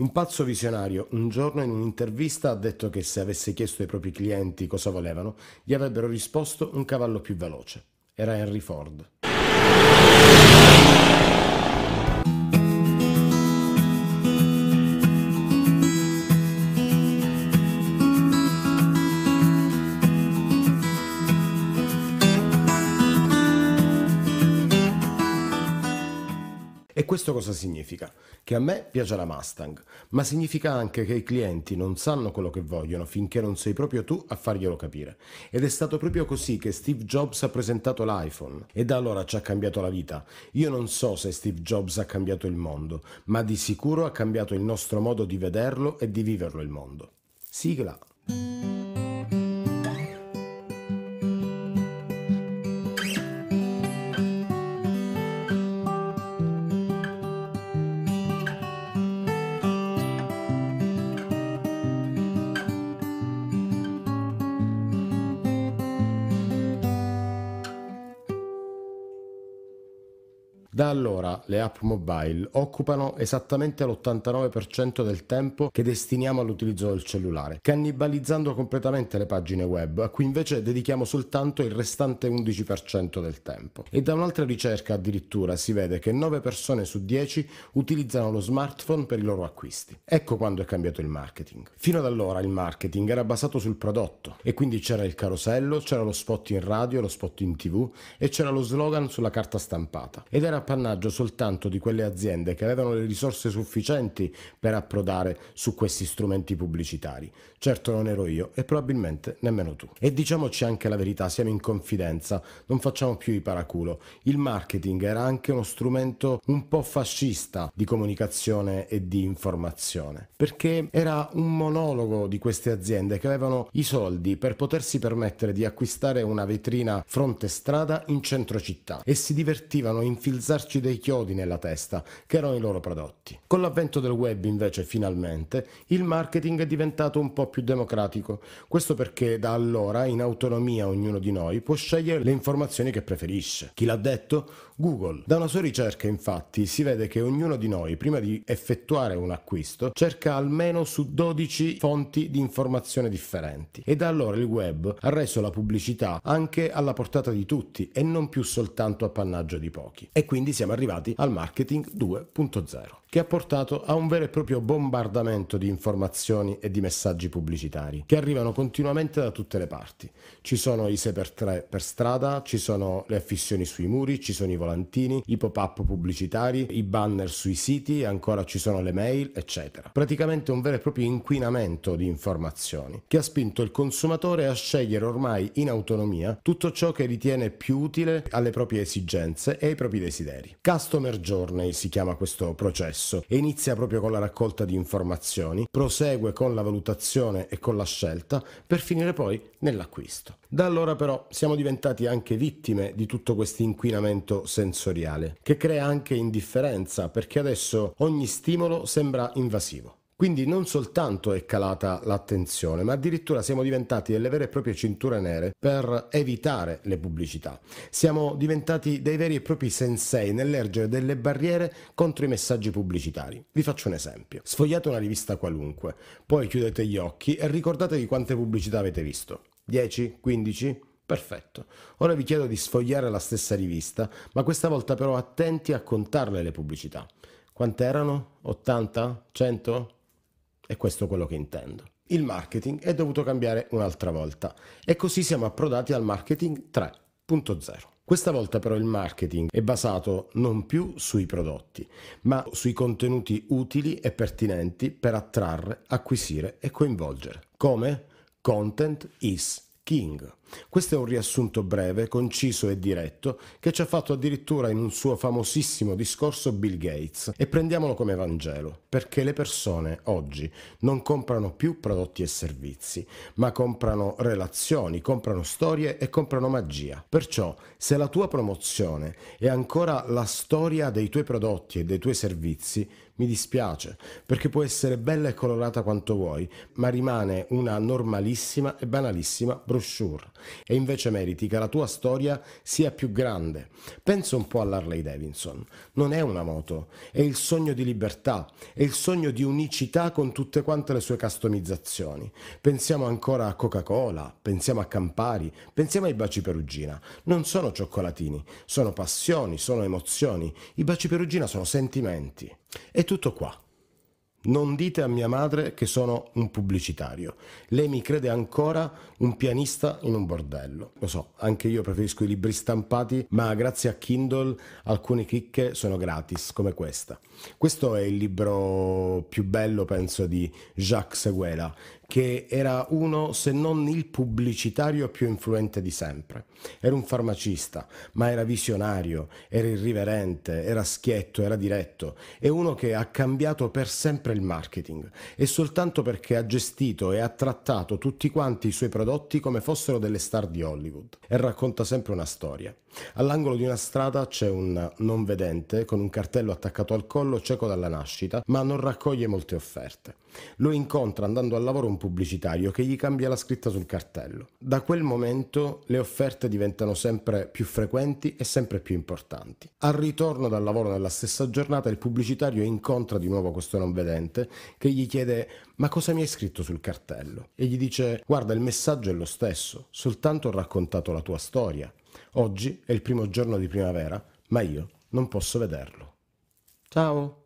Un pazzo visionario un giorno in un'intervista ha detto che se avesse chiesto ai propri clienti cosa volevano, gli avrebbero risposto un cavallo più veloce. Era Henry Ford. questo cosa significa? Che a me piace la Mustang, ma significa anche che i clienti non sanno quello che vogliono finché non sei proprio tu a farglielo capire. Ed è stato proprio così che Steve Jobs ha presentato l'iPhone e da allora ci ha cambiato la vita. Io non so se Steve Jobs ha cambiato il mondo, ma di sicuro ha cambiato il nostro modo di vederlo e di viverlo il mondo. Sigla. Da allora le app mobile occupano esattamente l'89% del tempo che destiniamo all'utilizzo del cellulare, cannibalizzando completamente le pagine web, a cui invece dedichiamo soltanto il restante 11% del tempo. E da un'altra ricerca addirittura si vede che 9 persone su 10 utilizzano lo smartphone per i loro acquisti. Ecco quando è cambiato il marketing. Fino ad allora il marketing era basato sul prodotto e quindi c'era il carosello, c'era lo spot in radio, lo spot in tv e c'era lo slogan sulla carta stampata ed era appannaggio soltanto di quelle aziende che avevano le risorse sufficienti per approdare su questi strumenti pubblicitari. Certo non ero io e probabilmente nemmeno tu. E diciamoci anche la verità, siamo in confidenza, non facciamo più i paraculo. Il marketing era anche uno strumento un po' fascista di comunicazione e di informazione, perché era un monologo di queste aziende che avevano i soldi per potersi permettere di acquistare una vetrina fronte strada in centro città e si divertivano a infilzarsi buttarci dei chiodi nella testa, che erano i loro prodotti. Con l'avvento del web invece finalmente il marketing è diventato un po' più democratico, questo perché da allora in autonomia ognuno di noi può scegliere le informazioni che preferisce. Chi l'ha detto? Google. Da una sua ricerca infatti si vede che ognuno di noi prima di effettuare un acquisto cerca almeno su 12 fonti di informazione differenti e da allora il web ha reso la pubblicità anche alla portata di tutti e non più soltanto appannaggio di pochi. E quindi quindi siamo arrivati al marketing 2.0 che ha portato a un vero e proprio bombardamento di informazioni e di messaggi pubblicitari che arrivano continuamente da tutte le parti. Ci sono i 6 x 3 per strada, ci sono le affissioni sui muri, ci sono i volantini, i pop-up pubblicitari, i banner sui siti, ancora ci sono le mail, eccetera. Praticamente un vero e proprio inquinamento di informazioni che ha spinto il consumatore a scegliere ormai in autonomia tutto ciò che ritiene più utile alle proprie esigenze e ai propri desideri. Customer Journey si chiama questo processo stesso e inizia proprio con la raccolta di informazioni, prosegue con la valutazione e con la scelta per finire poi nell'acquisto. Da allora però siamo diventati anche vittime di tutto questo inquinamento sensoriale che crea anche indifferenza perché adesso ogni stimolo sembra invasivo. Quindi non soltanto è calata l'attenzione, ma addirittura siamo diventati delle vere e proprie cinture nere per evitare le pubblicità. Siamo diventati dei veri e propri sensei nell'ergere delle barriere contro i messaggi pubblicitari. Vi faccio un esempio. Sfogliate una rivista qualunque, poi chiudete gli occhi e ricordatevi quante pubblicità avete visto. 10? 15? Perfetto. Ora vi chiedo di sfogliare la stessa rivista, ma questa volta però attenti a contarle le pubblicità. Quante erano? 80? 100? E questo è quello che intendo. Il marketing è dovuto cambiare un'altra volta e così siamo approdati al marketing 3.0. Questa volta però il marketing è basato non più sui prodotti, ma sui contenuti utili e pertinenti per attrarre, acquisire e coinvolgere. Come? Content is king. Questo è un riassunto breve, conciso e diretto che ci ha fatto addirittura in un suo famosissimo discorso Bill Gates e prendiamolo come Vangelo, perché le persone oggi non comprano più prodotti e servizi, ma comprano relazioni, comprano storie e comprano magia. Perciò se la tua promozione è ancora la storia dei tuoi prodotti e dei tuoi servizi, mi dispiace, perché può essere bella e colorata quanto vuoi, ma rimane una normalissima e banalissima brochure e invece meriti che la tua storia sia più grande. Pensa un po' all'Harley Davidson. Non è una moto, è il sogno di libertà, è il sogno di unicità con tutte quante le sue customizzazioni. Pensiamo ancora a Coca-Cola, pensiamo a Campari, pensiamo ai baci Perugina. Non sono cioccolatini, sono passioni, sono emozioni. I baci Perugina sono sentimenti. È tutto qua. Non dite a mia madre che sono un pubblicitario. Lei mi crede ancora un pianista in un bordello. Lo so, anche io preferisco i libri stampati, ma grazie a Kindle alcune chicche sono gratis, come questa. Questo è il libro più bello, penso, di Jacques Seguela, che era uno, se non il pubblicitario più influente di sempre. Era un farmacista, ma era visionario, era irriverente, era schietto, era diretto. È uno che ha cambiato per sempre sempre il marketing e soltanto perché ha gestito e ha trattato tutti quanti i suoi prodotti come fossero delle star di Hollywood e racconta sempre una storia. All'angolo di una strada c'è un non vedente con un cartello attaccato al collo cieco dalla nascita, ma non raccoglie molte offerte. Lo incontra andando al lavoro un pubblicitario che gli cambia la scritta sul cartello. Da quel momento le offerte diventano sempre più frequenti e sempre più importanti. Al ritorno dal lavoro nella stessa giornata il pubblicitario incontra di nuovo questo non vedente cliente che gli chiede ma cosa mi hai scritto sul cartello? E gli dice guarda il messaggio è lo stesso, soltanto ho raccontato la tua storia. Oggi è il primo giorno di primavera, ma io non posso vederlo. Ciao!